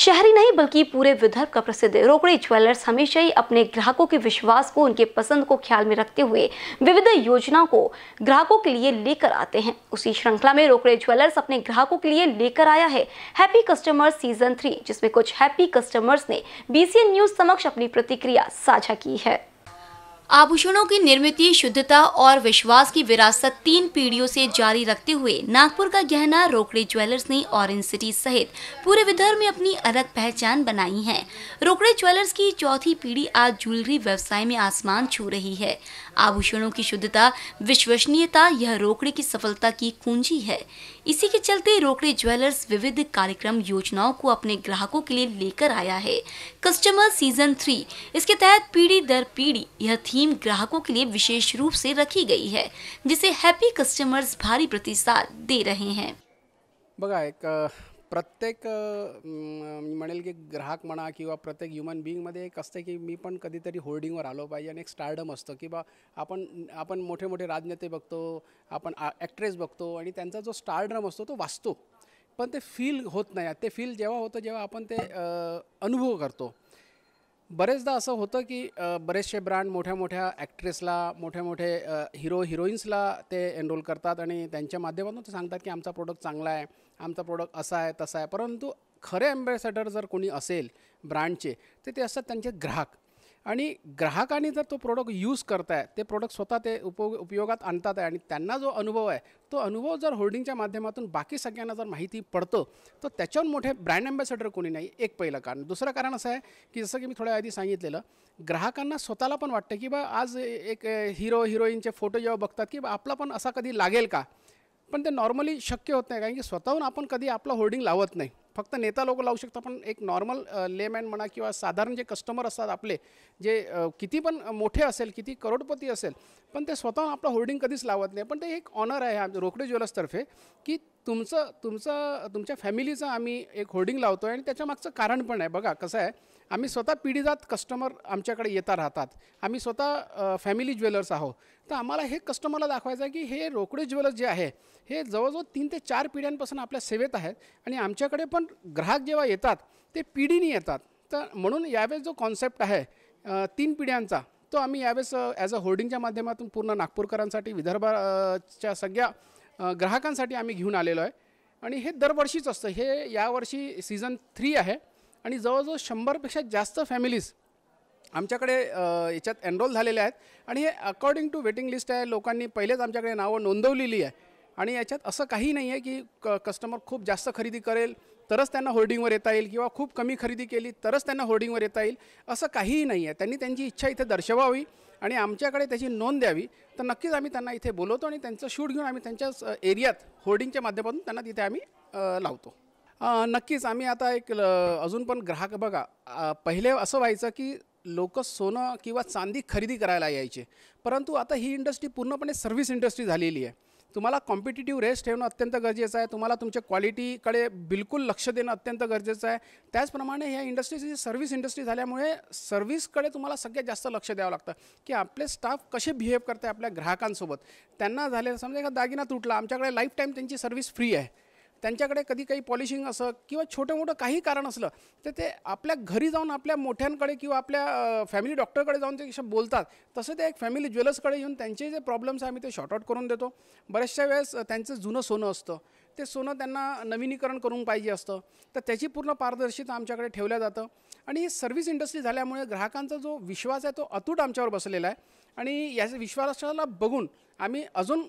शहरी नहीं बल्कि पूरे विदर्भ का प्रसिद्ध रोकड़े ज्वेलर्स हमेशा ही अपने ग्राहकों के विश्वास को उनके पसंद को ख्याल में रखते हुए विविध योजनाओं को ग्राहकों के लिए लेकर आते हैं उसी श्रृंखला में रोकड़े ज्वेलर्स अपने ग्राहकों के लिए लेकर आया है हैप्पी कस्टमर्स सीजन थ्री जिसमें कुछ हैप्पी कस्टमर्स ने बीसीएन न्यूज समक्ष अपनी प्रतिक्रिया साझा की है आभूषणों की निर्मित शुद्धता और विश्वास की विरासत तीन पीढ़ियों से जारी रखते हुए नागपुर का गहना रोकड़े ज्वेलर्स ने ऑरेंज सिटी सहित पूरे विदर्भ में अपनी अलग पहचान बनाई है रोकड़े ज्वेलर्स की चौथी पीढ़ी आज ज्वेलरी व्यवसाय में आसमान छू रही है आभूषणों की शुद्धता विश्वसनीयता यह रोकड़े की सफलता की कुंजी है इसी के चलते रोकड़े ज्वेलर्स विविध कार्यक्रम योजनाओं को अपने ग्राहकों के लिए लेकर आया है कस्टमर सीजन थ्री इसके तहत पीढ़ी दर पीढ़ी यह थी थीम ग्राहकों के लिए विशेष रूप से रखी गई है जिसे हैप्पी कस्टमर्स भारी प्रतिसाद दे रहे हैं बघा एक प्रत्येक मी म्हणेल की ग्राहक म्हणा किंवा प्रत्येक ह्युमन बिईंगमध्ये एक असते की मी पण कधीतरी होर्डिंगवर आलो पाहिजे आणि एक स्टार्डम असतो की बा आपण आपण मोठे मोठे राजनेते बघतो आपण ॲक्ट्रेस बघतो आणि त्यांचा जो स्टार्डम असतो तो वाचतो पण ते फील होत नाही ते फील जेव्हा होतं जेव्हा आपण ते अनुभव करतो बरेचदा असं होतं की बरेचसे ब्रँड मोठ्या मोठ्या ॲक्ट्रेसला मोठे मोठे हिरो हिरोईन्सला ते एनरोल करतात आणि त्यांच्या माध्यमातून ते सांगतात की आमचा प्रोडक्ट चांगला आहे आमचा प्रोडक्ट असा आहे तसा आहे परंतु खरे अँबॅसेडर जर कोणी असेल ब्रँडचे तर ते असतात त्यांचे ग्राहक आणि ग्राहकांनी जर तो प्रोडक्ट यूज करताय ते प्रोडक्ट स्वतः ते उपयोग उपयोगात आणतात आहे आणि त्यांना जो अनुभव आहे तो अनुभव जर होर्डिंगच्या माध्यमातून बाकी सगळ्यांना जर माहिती पडतं तर त्याच्याहून मोठे ब्रँड अँबॅसेडर कोणी नाही एक पहिलं कारण दुसरं कारण असं आहे की जसं की मी थोड्या आधी सांगितलेलं ग्राहकांना स्वतःला पण वाटतं की बा आज एक हिरो हिरोईनचे फोटो जेव्हा बघतात की बा आपला पण असा कधी लागेल का पण ते नॉर्मली शक्य होत नाही कारण की स्वतःहून आपण कधी आपलं होर्डिंग लावत नाही फक्त नेता लोक लावू शकता पण एक नॉर्मल लेमॅन म्हणा किंवा साधारण जे कस्टमर असतात आपले जे किती पण मोठे असेल किती करोडपती असेल पण ते स्वतः आपलं होर्डिंग कधीच लावत नाही पण ते एक ऑनर आहे आमच्या रोकडे ज्वेलर्सतर्फे की तुमचं तुमचं तुमच्या फॅमिलीचं आम्ही एक होर्डिंग लावतो आहे आणि त्याच्यामागचं कारण पण आहे बघा कसं आहे आम्ही स्वतः पिढीजात कस्टमर आमच्याकडे येता राहतात आम्ही स्वतः फॅमिली ज्वेलर्स आहोत तर आम्हाला हे कस्टमरला दाखवायचं आहे की हे रोकडे ज्वेलर्स जे आहे हे जवळजवळ तीन ते चार पिढ्यांपासून आपल्या सेवेत आहेत आणि आमच्याकडे पण ग्राहक जेव्हा येतात ते पिढीने येतात तर म्हणून यावेळेस जो कॉन्सेप्ट आहे तीन पिढ्यांचा तो आम्ही यावेळेस ॲज अ होर्डिंगच्या माध्यमातून पूर्ण नागपूरकरांसाठी विदर्भाच्या सगळ्या ग्राहकांसाठी आम्ही घेऊन आलेलो आहे आणि हे दरवर्षीच असतं हे यावर्षी सीझन थ्री आहे आणि जवळजवळ शंभरपेक्षा जास्त फॅमिलीज आमच्याकडे याच्यात एनरोल झालेले आहेत आणि हे अकॉर्डिंग टू वेटिंग लिस्ट आहे लोकांनी पहिलेच आमच्याकडे नावं नोंदवलेली आहे आणि याच्यात असं काही नाही आहे की क कस्टमर खूप जास्त खरेदी करेल तरच त्यांना होर्डिंगवर येता येईल किंवा खूप कमी खरेदी केली तरच त्यांना होर्डिंगवर येता येईल असं काहीही नाही आहे त्यांनी त्यांची इच्छा इथे दर्शवावी आणि आमच्याकडे त्याची नोंद द्यावी तर नक्कीच आम्ही त्यांना इथे बोलवतो आणि त्यांचं शूट घेऊन आम्ही त्यांच्याच एरियात होर्डिंगच्या माध्यमातून त्यांना तिथे आम्ही लावतो नक्कीच आम्ही आता एक अजून पण ग्राहक बघा पहिले असं व्हायचं की लोक सोनं किंवा चांदी खरेदी करायला यायचे परंतु आता ही इंडस्ट्री पूर्णपणे सर्व्हिस इंडस्ट्री झालेली आहे तुम्हाला कॉम्पिटेटिव्ह रेस ठेवणं अत्यंत गरजेचं आहे तुम्हाला तुमच्या क्वालिटीकडे बिलकुल लक्ष देणं अत्यंत गरजेचं आहे त्याचप्रमाणे ह्या इंडस्ट्रीची सर्व्हिस इंडस्ट्री झाल्यामुळे सर्व्हिसकडे तुम्हाला सगळ्यात जास्त लक्ष द्यावं लागतं की आपले स्टाफ कसे बिहेव करते आपल्या ग्राहकांसोबत त्यांना झाले समजा एका दागिना तुटला आमच्याकडे लाईफ टाईम त्यांची सर्व्हिस फ्री आहे त्यांच्याकडे कधी काही पॉलिशिंग असं किंवा छोटं मोठं काही कारण असलं तर ते आपल्या घरी जाऊन आपल्या मोठ्यांकडे किंवा आपल्या फॅमिली डॉक्टरकडे जाऊन ते बोलतात तसं ते एक फॅमिली ज्वेलर्सकडे येऊन त्यांचे जे प्रॉब्लेम्स आहे आम्ही ते शॉर्टआउट करून देतो बऱ्याचशा वेळेस त्यांचं जुनं सोनं असतं ते सोनं त्यांना नवीनीकरण करून पाहिजे असतं तर त्याची पूर्ण पारदर्शिता आमच्याकडे ठेवल्या जातं आणि सर्व्हिस इंडस्ट्री झाल्यामुळे ग्राहकांचा जो विश्वास आहे तो अतूट आमच्यावर बसलेला आहे आणि या विश्वासाला बघून आम्ही अजून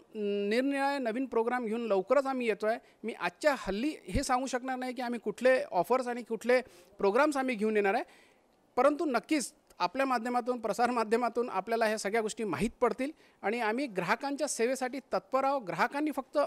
निरनिराळे नवीन प्रोग्राम घेऊन लवकरच आम्ही येतो आहे मी आजच्या हल्ली हे सांगू शकणार नाही की आम्ही कुठले ऑफर्स आणि कुठले प्रोग्राम्स आम्ही घेऊन येणार आहे परंतु नक्कीच आपल्या माध्यमातून प्रसारमाध्यमातून आपल्याला ह्या सगळ्या गोष्टी माहीत पडतील आणि आम्ही ग्राहकांच्या सेवेसाठी तत्पर आहोत ग्राहकांनी फक्त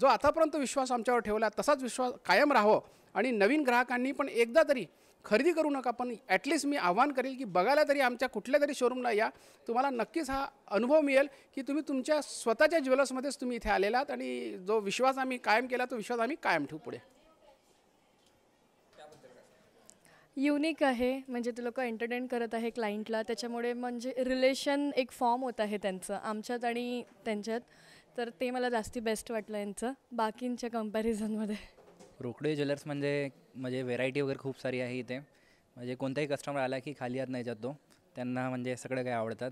जो आतापर्यंत विश्वास आमच्यावर ठेवला तसाच विश्वास कायम राहावं आणि नवीन ग्राहकांनी पण एकदा तरी खरेदी करू नका पण ॲटलिस्ट मी आव्हान करेल की बघायला तरी आमच्या कुठल्या तरी शोरूमला या तुम्हाला नक्कीच हा अनुभव मिळेल की तुम्ही तुमच्या स्वतःच्या ज्वेलर्समध्येच तुम्ही इथे आलेलात आणि जो विश्वास आम्ही कायम केला तो विश्वास आम्ही कायम ठेवू पुढे युनिक आहे म्हणजे ते लोक एंटरटेन करत आहे क्लायंटला त्याच्यामुळे म्हणजे रिलेशन एक फॉर्म होत आहे त्यांचं आमच्यात आणि त्यांच्यात तर ते मला जास्ती बेस्ट वाटलं यांचं बाकींच्या कम्पॅरिझनमध्ये रोकडे ज्वेलर्स म्हणजे म्हणजे व्हेरायटी वगैरे खूप सारी आहे इथे म्हणजे कोणताही कस्टमर आला की खाली हात नाही जातो त्यांना म्हणजे सगळं काही आवडतात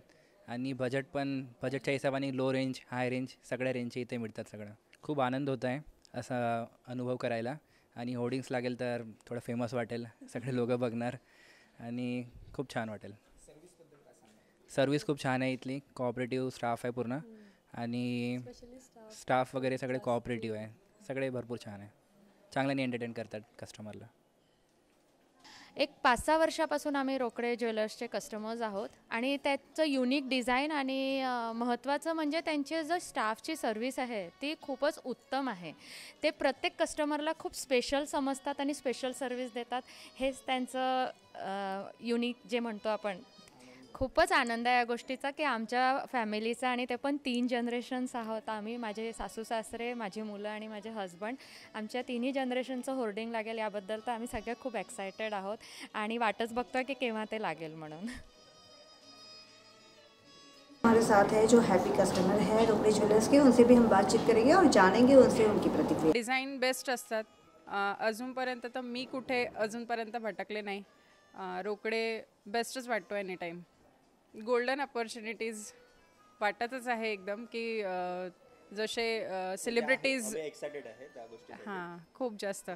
आणि बजेट पण बजेटच्या हिशोबाने लो रेंज हाय रेंज सगळ्या रेंजचे इथे मिळतात सगळं खूप आनंद होत आहे असा अनुभव करायला आणि होर्डिंग्स लागेल तर थोडं फेमस वाटेल सगळे लोक बघणार आणि खूप छान वाटेल सर्विस खूप छान आहे इथली कॉपरेटिव्ह स्टाफ आहे पूर्ण आणि स्टाफ वगैरे सगळे कॉपरेटिव्ह आहे सगळे भरपूर छान आहे चांगल्याने एंटरटेन करतात कस्टमरला एक पाच सहा वर्षापासून आम्ही रोकडे ज्वेलर्सचे कस्टमर्स आहोत आणि त्याचं युनिक डिझाईन आणि महत्त्वाचं म्हणजे त्यांचे जो स्टाफची सर्व्हिस आहे ती खूपच उत्तम आहे ते प्रत्येक कस्टमरला खूप स्पेशल समजतात आणि स्पेशल सर्व्हिस देतात हेच त्यांचं युनिक जे म्हणतो आपण खूपच आनंद आहे या गोष्टीचा की आमच्या फॅमिलीचा आणि ते पण तीन जनरेशन्स आहोत आम्ही माझे सासू सासरे माझी मुलं आणि माझे हस्बंड आमच्या तिन्ही जनरेशनचं होर्डिंग लागेल याबद्दल तर आम्ही सगळे खूप एक्सायटेड आहोत आणि वाटच बघतो की केव्हा ते लागेल म्हणून हमारे साथ है जो हैप्पी कस्टमर है रोकड़े ज्वेलर्स के उनसे भी हम बातचीत करेंगे और जानेंगे उनसे उनकी प्रतिक्रिया डिझाईन बेस्ट असतात अजूनपर्यंत तर मी कुठे अजूनपर्यंत भटकले नाही रोकडे बेस्टच वाटतो एनी टाईम गोल्डन अपॉर्च्युनिटीज वाटतच आहे एकदम की जसे सेलिब्रिटीज म्हणजे एक्साइटेड आहे त्या गोष्टी हां खूप जास्त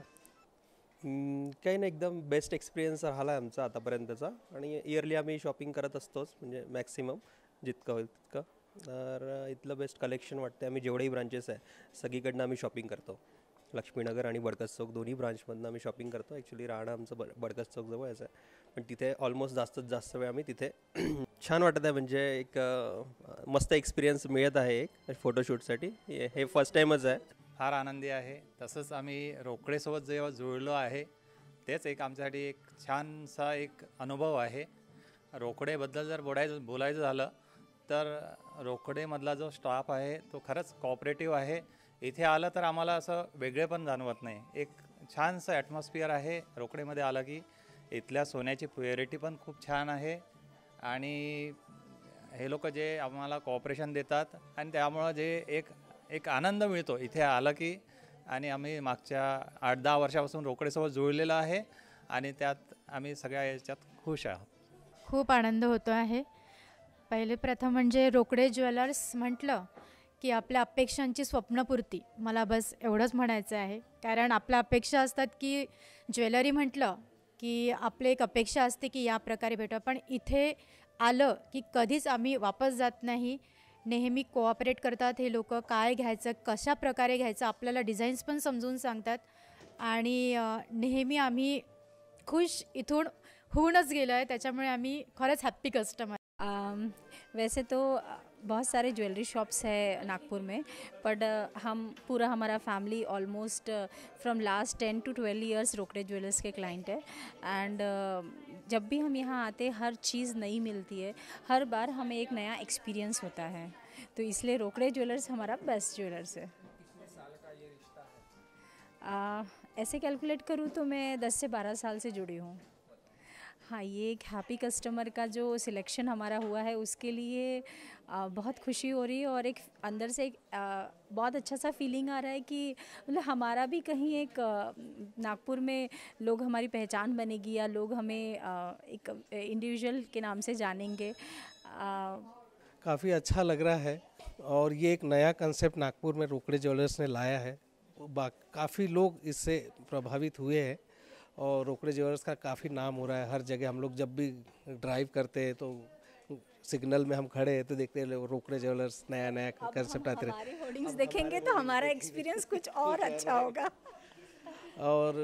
काही नाही एकदम बेस्ट एक्सपिरियन्स राहिला आमचा आतापर्यंतचा आणि इयरली आम्ही शॉपिंग करत असतोच म्हणजे मॅक्सिमम जितकं होईल तितकं तर इथलं बेस्ट कलेक्शन वाटते आम्ही जेवढेही ब्रांचेस आहे सगळीकडनं आम्ही शॉपिंग करतो लक्ष्मीनगर आणि बडकस चौक दोन्ही ब्रांचमधनं आम्ही शॉपिंग करतो ॲक्च्युली राहणं आमचं ब बडकस चौक जवळच आहे पण तिथे ऑलमोस्ट जास्तीत जास्त वेळ आम्ही तिथे छान वाटत आहे म्हणजे एक मस्त एक्सपिरियन्स मिळत आहे एक फोटोशूटसाठी हे फर्स्ट टाईमच आहे फार आनंदी आहे तसंच आम्ही रोकडेसोबत जेव्हा जुळलो आहे तेच एक आमच्यासाठी एक छानसा एक अनुभव आहे रोकडेबद्दल जर बोलायचं बोलायचं झालं तर रोकडेमधला जो स्टाफ आहे तो खरंच कॉपरेटिव्ह आहे इथे आलं तर आम्हाला असं वेगळे पण जाणवत नाही एक छानसं ॲटमॉस्फिअर आहे रोकडेमध्ये आलं की इथल्या सोन्याची प्युरिटी पण खूप छान आहे आणि हे लोक जे आम्हाला कॉपरेशन देतात आणि त्यामुळं जे एक एक आनंद मिळतो इथे आलं की आणि आम्ही मागच्या आठ दहा वर्षापासून रोकडेसोबत जुळलेलं आहे आणि त्यात आम्ही सगळ्या याच्यात खुश आहोत खूप आनंद होतो आहे पहिले प्रथम म्हणजे रोकडे ज्वेलर्स म्हटलं की आपल्या अपेक्षांची स्वप्नपूर्ती मला बस एवढंच म्हणायचं आहे कारण आपल्या अपेक्षा असतात की ज्वेलरी म्हटलं की आपले एक अपेक्षा असते की या प्रकारे भेटवा पण इथे आलं की कधीच आम्ही वापस जात नाही नेहमी कोऑपरेट करतात हे लोक काय घ्यायचं कशा प्रकारे घ्यायचं आपल्याला डिझाईन्स पण समजून सांगतात आणि नेहमी आम्ही खुश इथून होऊनच गेलो आहे त्याच्यामुळे आम्ही खरंच हॅप्पी कस्टमर वैसे तो बहुत सारे ज्वेलरी शॉप्स है नागपुर में बट uh, हम पूरा हमारा family almost from last ten to twelve years Rokade jewellers के क्लाइंट है एंड जब भी हम यहाँ आते हर चीज़ नई मिलती है हर बार हमें एक नया एक्सपीरियंस होता है तो इसलिए रोकड़े ज्वेलर्स हमारा बेस्ट ज्वेलर्स है आ, ऐसे कैलकुलेट करूँ तो मैं 10 से 12 साल से जुड़ी हूँ हाँ ये एक हैप्पी कस्टमर का जो सिलेक्शन हमारा हुआ है उसके लिए बहुत खुशी हो रही है और एक अंदर से एक बहुत अच्छा सा फीलिंग आ रहा है कि मतलब हमारा भी कहीं एक नागपुर में लोग हमारी पहचान बनेगी या लोग हमें एक इंडिविजुअल के नाम से जानेंगे काफ़ी अच्छा लग रहा है और ये एक नया कंसेप्ट नागपुर में रोकड़े ज्वेलर्स ने लाया है काफ़ी लोग इससे प्रभावित हुए हैं और रोकड़े ज्वेलर्स का काफ़ी नाम हो रहा है हर जगह हम लोग जब भी ड्राइव करते हैं तो सिग्नल में हम खड़े हैं तो देखते हैं रोकड़े ज्वेलर्स नया नया कंसेप्ट आते रहे होर्डिंग्स देखेंगे तो हमारा एक्सपीरियंस कुछ और अच्छा होगा और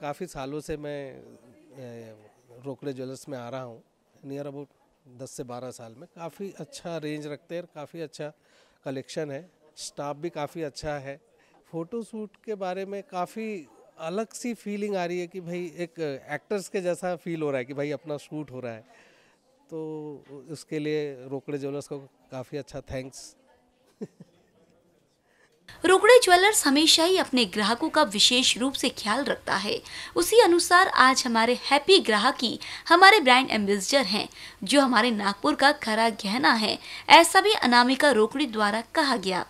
काफ़ी सालों से मैं रोकड़े ज्वेलर्स में आ रहा हूँ नियर अबाउट दस से बारह साल में काफ़ी अच्छा रेंज रखते हैं काफ़ी अच्छा कलेक्शन है स्टाफ भी काफ़ी अच्छा है फ़ोटो शूट के बारे में काफ़ी अलग सी फीलिंग आ रही है कि भाई एक एक्टर्स के जैसा फील हो रहा है कि भाई अपना शूट हो रहा है तो उसके लिए रोकड़े ज्वेलर्स को काफ़ी अच्छा थैंक्स रोकड़े ज्वेलर्स हमेशा ही अपने ग्राहकों का विशेष रूप से ख्याल रखता है उसी अनुसार आज हमारे हैप्पी ग्राहक ही हमारे ब्रांड एम्बेसडर हैं जो हमारे नागपुर का खरा गहना है ऐसा भी अनामिका रोकड़ी द्वारा कहा गया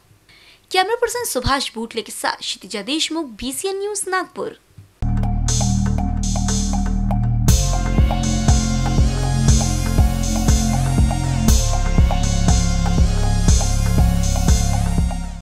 कैमरा पर्सन सुभाष बूटले के साथ क्षितिजा देशमुख बीसीएन न्यूज नागपुर